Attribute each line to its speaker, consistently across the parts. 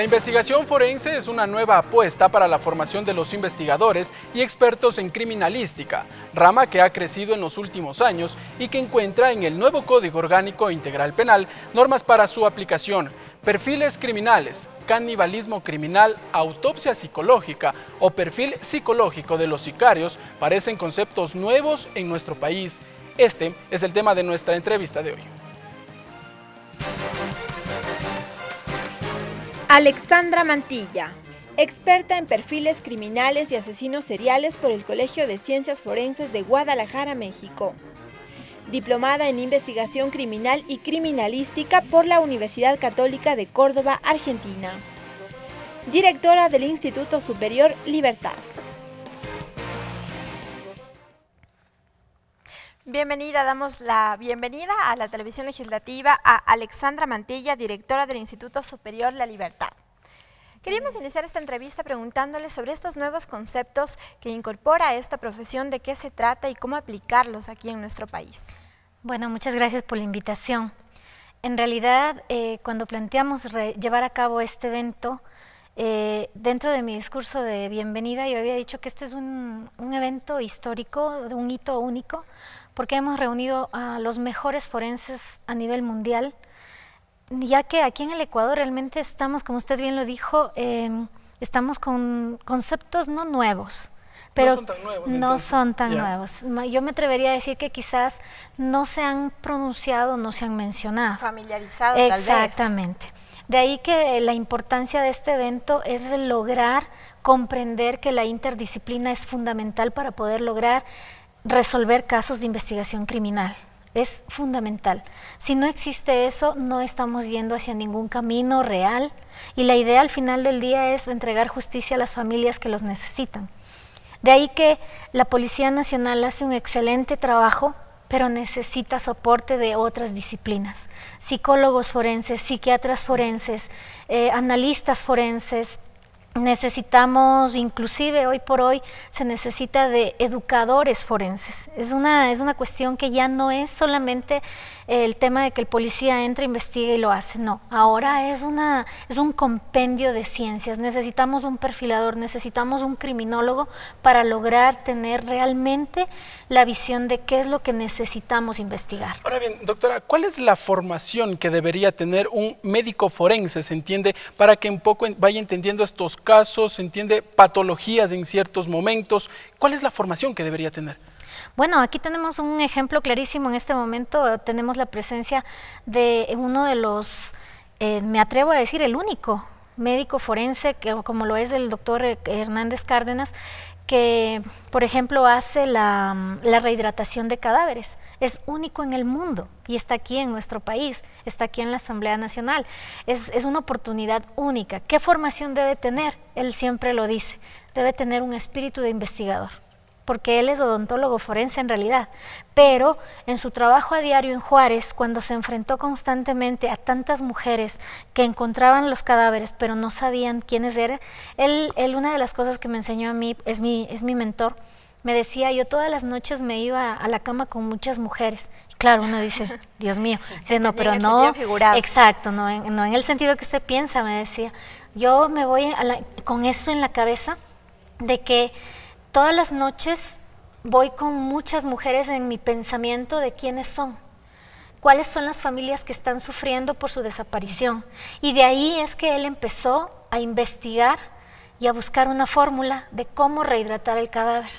Speaker 1: La investigación forense es una nueva apuesta para la formación de los investigadores y expertos en criminalística, rama que ha crecido en los últimos años y que encuentra en el nuevo Código Orgánico Integral Penal normas para su aplicación, perfiles criminales, canibalismo criminal, autopsia psicológica o perfil psicológico de los sicarios parecen conceptos nuevos en nuestro país. Este es el tema de nuestra entrevista de hoy.
Speaker 2: Alexandra Mantilla, experta en perfiles criminales y asesinos seriales por el Colegio de Ciencias Forenses de Guadalajara, México. Diplomada en Investigación Criminal y Criminalística por la Universidad Católica de Córdoba, Argentina. Directora del Instituto Superior Libertad. Bienvenida, damos la bienvenida a la televisión legislativa a Alexandra Mantilla, directora del Instituto Superior La Libertad. Queríamos iniciar esta entrevista preguntándole sobre estos nuevos conceptos que incorpora esta profesión, de qué se trata y cómo aplicarlos aquí en nuestro país.
Speaker 3: Bueno, muchas gracias por la invitación. En realidad, eh, cuando planteamos llevar a cabo este evento, eh, dentro de mi discurso de bienvenida yo había dicho que este es un, un evento histórico, un hito único, porque hemos reunido a los mejores forenses a nivel mundial, ya que aquí en el Ecuador realmente estamos, como usted bien lo dijo, em, estamos con conceptos no nuevos. Pero no son tan nuevos. Yo me atrevería a decir que quizás no se han pronunciado, no se han mencionado.
Speaker 2: Familiarizado, tal vez. Exactamente.
Speaker 3: De ahí que la importancia de este evento es lograr comprender que la interdisciplina es fundamental para poder lograr resolver casos de investigación criminal. Es fundamental. Si no existe eso, no estamos yendo hacia ningún camino real y la idea al final del día es entregar justicia a las familias que los necesitan. De ahí que la Policía Nacional hace un excelente trabajo, pero necesita soporte de otras disciplinas. Psicólogos forenses, psiquiatras forenses, eh, analistas forenses, necesitamos, inclusive hoy por hoy, se necesita de educadores forenses. Es una, es una cuestión que ya no es solamente el tema de que el policía entre, investigue y lo hace. No, ahora es, una, es un compendio de ciencias. Necesitamos un perfilador, necesitamos un criminólogo para lograr tener realmente la visión de qué es lo que necesitamos investigar.
Speaker 1: Ahora bien, doctora, ¿cuál es la formación que debería tener un médico forense, se entiende, para que un poco vaya entendiendo estos casos, se entiende, patologías en ciertos momentos. ¿Cuál es la formación que debería tener?
Speaker 3: Bueno, aquí tenemos un ejemplo clarísimo en este momento. Tenemos la presencia de uno de los, eh, me atrevo a decir, el único médico forense, que, como lo es el doctor Hernández Cárdenas, que, por ejemplo, hace la, rehidratación de cadáveres. Es único en el mundo y está aquí en nuestro país, está aquí en la Asamblea Nacional. es una oportunidad única. ¿Qué formación debe tener? Él siempre lo dice, debe tener un espíritu de investigador porque él es odontólogo forense en realidad, pero en su trabajo a diario en Juárez, cuando se enfrentó constantemente a tantas mujeres que encontraban los cadáveres pero no sabían quiénes eran, él, él una de las cosas que me enseñó a mí, es mi, es mi mentor, me decía, yo todas las noches me iba a la cama con muchas mujeres. Claro, uno dice, Dios mío, dice, no, pero no, exacto, no en, no en el sentido que usted piensa, me decía, yo me voy con eso en la cabeza de que Todas las noches voy con muchas mujeres en mi pensamiento de quiénes son, cuáles son las familias que están sufriendo por su desaparición. Y de ahí es que él empezó a investigar y a buscar una fórmula de cómo rehidratar el cadáver,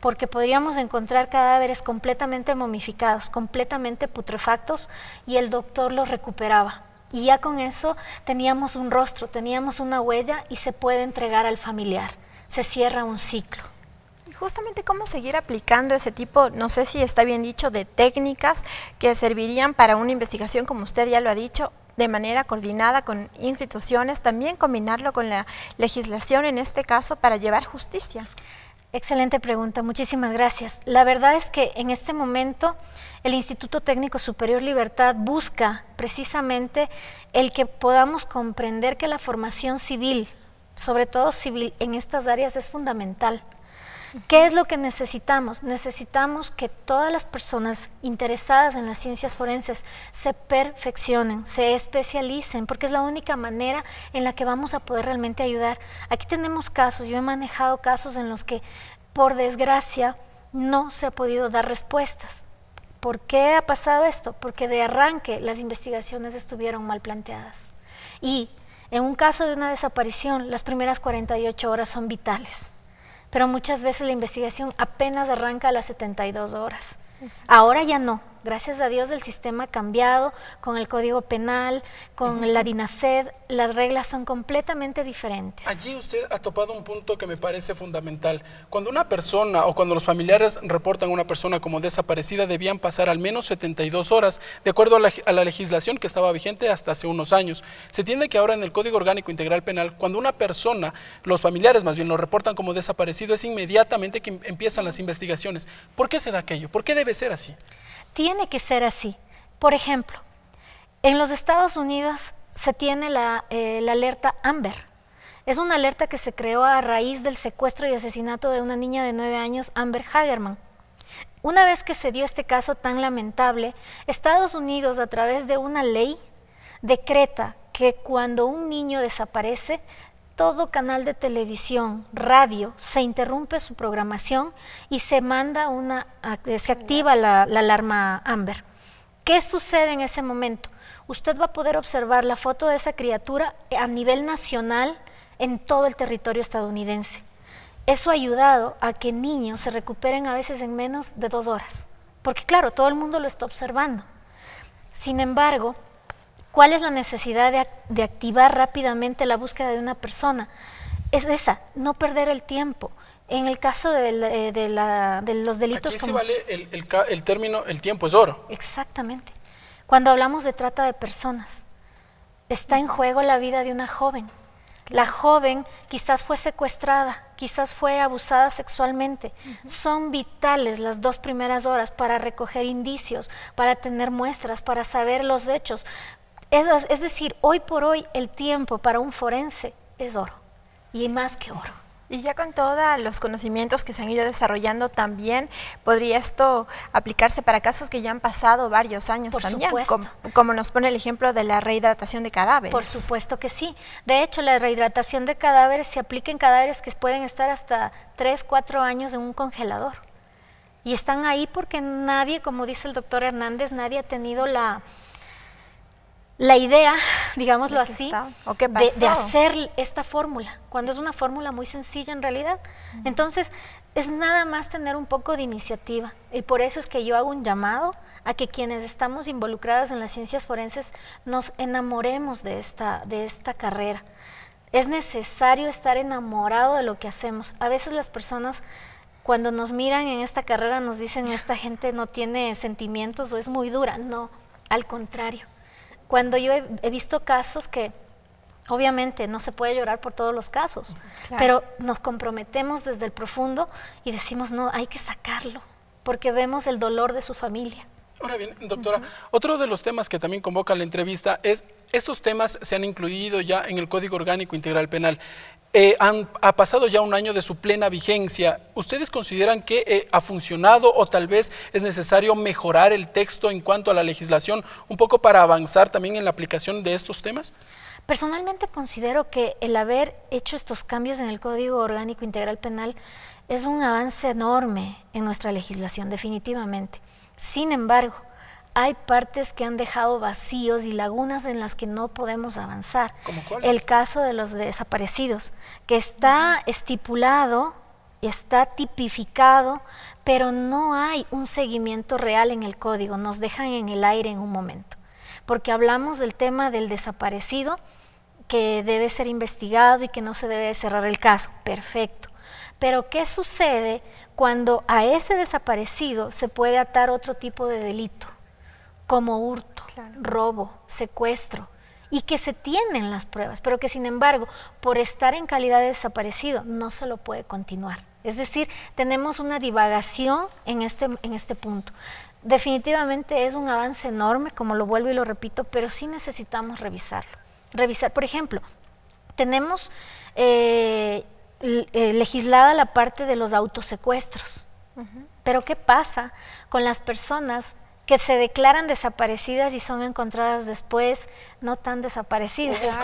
Speaker 3: porque podríamos encontrar cadáveres completamente momificados, completamente putrefactos, y el doctor los recuperaba. Y ya con eso teníamos un rostro, teníamos una huella y se puede entregar al
Speaker 2: familiar. Se cierra un ciclo justamente cómo seguir aplicando ese tipo, no sé si está bien dicho, de técnicas que servirían para una investigación, como usted ya lo ha dicho, de manera coordinada con instituciones, también combinarlo con la legislación en este caso para llevar justicia. Excelente pregunta, muchísimas gracias. La verdad es
Speaker 3: que en este momento el Instituto Técnico Superior Libertad busca precisamente el que podamos comprender que la formación civil, sobre todo civil, en estas áreas es fundamental. ¿Qué es lo que necesitamos? Necesitamos que todas las personas interesadas en las ciencias forenses se perfeccionen, se especialicen, porque es la única manera en la que vamos a poder realmente ayudar. Aquí tenemos casos, yo he manejado casos en los que, por desgracia, no se ha podido dar respuestas. ¿Por qué ha pasado esto? Porque de arranque las investigaciones estuvieron mal planteadas. Y en un caso de una desaparición, las primeras 48 horas son vitales pero muchas veces la investigación apenas arranca a las 72 horas. Ahora ya no, gracias a Dios el sistema ha cambiado con el Código Penal, con la DINASED, las reglas son completamente diferentes.
Speaker 1: Allí usted ha topado un punto que me parece fundamental. Cuando una persona o cuando los familiares reportan a una persona como desaparecida, debían pasar al menos 72 horas, de acuerdo a la, legislación que estaba vigente hasta hace unos años. Se entiende que ahora en el Código Orgánico Integral Penal, cuando una persona, los familiares más bien, lo reportan como desaparecido, es inmediatamente que em, empiezan las investigaciones. ¿Por qué se da aquello?
Speaker 3: ¿Por qué debe ser así? Tiene tiene que ser así. Por ejemplo, en los Estados Unidos se tiene eh, la, alerta Amber. Es una alerta que se creó a raíz del secuestro y asesinato de una niña de nueve años, Amber Hagerman. Una vez que se dio este caso tan lamentable, Estados Unidos a través de una ley decreta que cuando un niño desaparece, todo canal de televisión, radio, se interrumpe su programación y se manda una, se activa la, la alarma Amber. ¿Qué sucede en ese momento? Usted va a poder observar la foto de esa criatura a nivel nacional en todo el territorio estadounidense. Eso ha ayudado a que niños se recuperen a veces en menos de dos horas, porque claro, todo el mundo lo está observando. Sin embargo, cuál es la necesidad de, activar rápidamente la búsqueda de una persona. Es esa, no perder el tiempo. En el caso eh, de, de, los delitos... Aquí vale
Speaker 1: el, el, término, el tiempo es oro.
Speaker 3: Exactamente. Cuando hablamos de trata de personas, está en juego la vida de una joven. La joven quizás fue secuestrada, quizás fue abusada sexualmente. Son vitales las dos primeras horas para recoger indicios, para tener muestras, para saber los hechos.
Speaker 2: Es, decir, hoy por hoy el tiempo para un forense es oro y más que oro. Y ya con todos los conocimientos que se han ido desarrollando también, ¿podría esto aplicarse para casos que ya han pasado varios años también? Como, nos pone el ejemplo de la rehidratación de cadáveres. Por supuesto que sí. De hecho, la rehidratación de cadáveres se aplica en
Speaker 3: cadáveres que pueden estar hasta 3, 4 años en un congelador. Y están ahí porque nadie, como dice el doctor Hernández, nadie ha tenido la, la idea, digámoslo así, De, hacer esta fórmula, cuando es una fórmula muy sencilla en realidad. Entonces, es nada más tener un poco de iniciativa y por eso es que yo hago un llamado a que quienes estamos involucrados en las ciencias forenses nos enamoremos de esta, de esta carrera. Es necesario estar enamorado de lo que hacemos. A veces las personas cuando nos miran en esta carrera nos dicen esta gente no tiene sentimientos o es muy dura. No, al contrario cuando yo he, visto casos que Obviamente no se puede llorar por todos los casos, pero nos comprometemos desde el profundo y decimos, no, hay que sacarlo, porque vemos el dolor de su familia.
Speaker 1: Ahora bien, doctora, otro de los temas que también convoca la entrevista es, estos temas se han incluido ya en el Código Orgánico Integral Penal. Eh, ha pasado ya un año de su plena vigencia. ¿Ustedes consideran que eh, ha funcionado o tal vez es necesario mejorar el texto en cuanto a la legislación un poco para avanzar también en la aplicación de estos temas?
Speaker 3: Personalmente considero que el haber hecho estos cambios en el Código Orgánico Integral Penal es un avance enorme en nuestra legislación, definitivamente. Sin embargo, hay partes que han dejado vacíos y lagunas en las que no podemos avanzar. El caso de los desaparecidos, que está estipulado, está tipificado, pero no hay un seguimiento real en el código, nos dejan en el aire en un momento. Porque hablamos del tema del desaparecido, que debe ser investigado y que no se debe cerrar el caso. Perfecto. Pero ¿qué sucede cuando a ese desaparecido se puede atar otro tipo de delito, como hurto, robo, secuestro? y que se tienen las pruebas, pero que sin embargo, por estar en calidad de desaparecido, no se lo puede continuar. Es decir, tenemos una divagación en este, este punto. Definitivamente es un avance enorme, como lo vuelvo y lo repito, pero sí necesitamos revisarlo. Revisar, por ejemplo, tenemos eh, eh, legislada la parte de los autosecuestros. Pero ¿qué pasa con las personas que se declaran desaparecidas y son encontradas después no tan desaparecidas. Hubo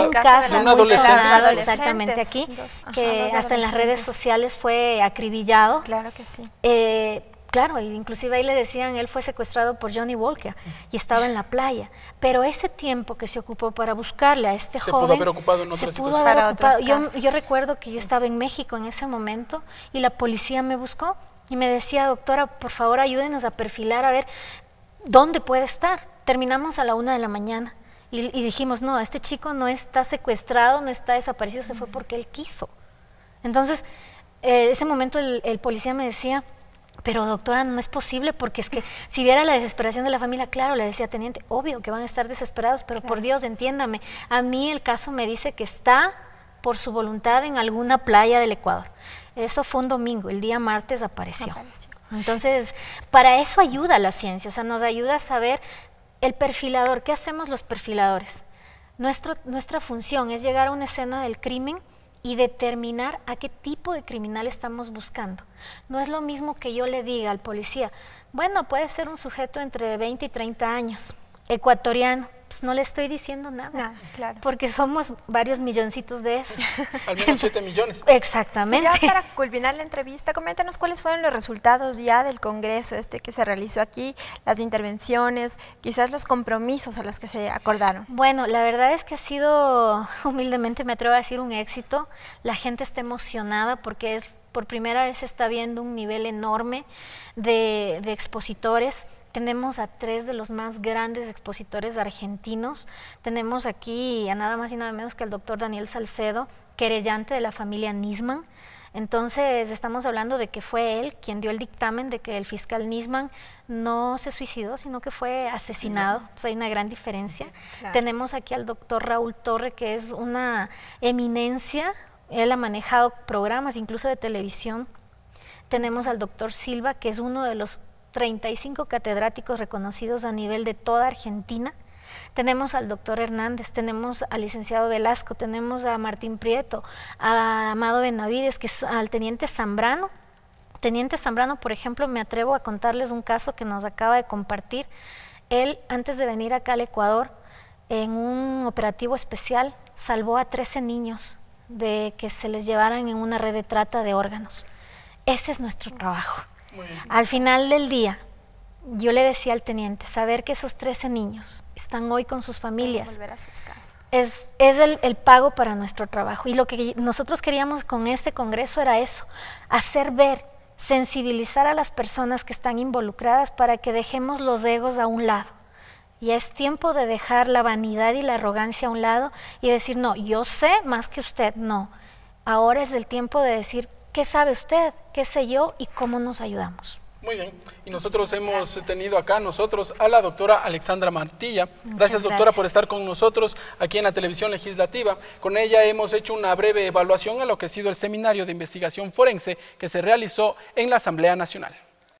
Speaker 3: un caso de un, adolescente exactamente aquí, que hasta en las redes sociales fue acribillado. Claro que sí. Eh, Claro, e inclusive ahí le decían, él fue secuestrado por Johnny Walker y estaba en la playa. Pero ese tiempo que se ocupó para buscarle a este joven... Se pudo haber ocupado en otras se Yo, yo, recuerdo que yo estaba en México en ese momento y la policía me buscó y me decía, doctora, por favor ayúdenos a perfilar a ver dónde puede estar. Terminamos a la una de la mañana y, dijimos, no, este chico no está secuestrado, no está desaparecido, se fue porque él quiso. Entonces, eh, ese momento el policía me decía pero doctora, no es posible porque es que si viera la desesperación de la familia, claro, le decía teniente, obvio que van a estar desesperados, pero por Dios, entiéndame, a mí el caso me dice que está por su voluntad en alguna playa del Ecuador. Eso fue un domingo, el día martes apareció. Entonces, para eso ayuda la ciencia, o sea, nos ayuda a saber el perfilador, ¿qué hacemos los perfiladores? Nuestro, nuestra función es llegar a una escena del crimen y determinar a qué tipo de criminal estamos buscando. No es lo mismo que yo le diga al policía, bueno, puede ser un sujeto entre 20 y 30 años, ecuatoriano, pues no le estoy diciendo nada. claro. Porque somos varios milloncitos de esos. Al menos siete millones. Exactamente. Ya para
Speaker 2: culminar la entrevista, coméntanos cuáles fueron los resultados ya del congreso este que se realizó aquí, las intervenciones, quizás los compromisos a los que se acordaron. Bueno, la verdad es que ha sido, humildemente me atrevo a decir, un éxito. La
Speaker 3: gente está emocionada porque es por primera vez se está viendo un nivel enorme de, de expositores tenemos a tres de los más grandes expositores argentinos. Tenemos aquí a nada más y nada menos que el doctor Daniel Salcedo, querellante de la familia Nisman. Entonces, estamos hablando de que fue él quien dio el dictamen de que el fiscal Nisman no se suicidó, sino que fue asesinado. hay una gran diferencia. Tenemos aquí al doctor Raúl Torre, que es una eminencia. Él ha manejado programas, incluso de televisión. Tenemos al doctor Silva, que es uno de los 35 catedráticos reconocidos a nivel de toda Argentina. Tenemos al doctor Hernández, tenemos al licenciado Velasco, tenemos a Martín Prieto, a Amado Benavides, al teniente Zambrano. Teniente Zambrano, por ejemplo, me atrevo a contarles un caso que nos acaba de compartir. Él, antes de venir acá al Ecuador, en un operativo especial, salvó a 13 niños de que se les llevaran en una red de trata de órganos. Ese es nuestro trabajo. Al final del día, yo le decía al teniente, saber que esos 13 niños están hoy con sus familias. Volver
Speaker 2: a sus casas.
Speaker 3: Es, es el, el, pago para nuestro trabajo. Y lo que nosotros queríamos con este Congreso era eso, hacer ver, sensibilizar a las personas que están involucradas para que dejemos los egos a un lado. Y es tiempo de dejar la vanidad y la arrogancia a un lado y decir, no, yo sé más que usted, no. Ahora es el tiempo de decir, qué sabe usted, qué sé yo y cómo nos ayudamos.
Speaker 1: Muy bien. Y nosotros hemos tenido acá nosotros a la doctora Alexandra Martilla. Gracias, gracias, doctora por estar con nosotros aquí en la televisión legislativa. Con ella hemos hecho una breve evaluación a lo que ha sido el seminario de investigación forense que se realizó en la Asamblea Nacional.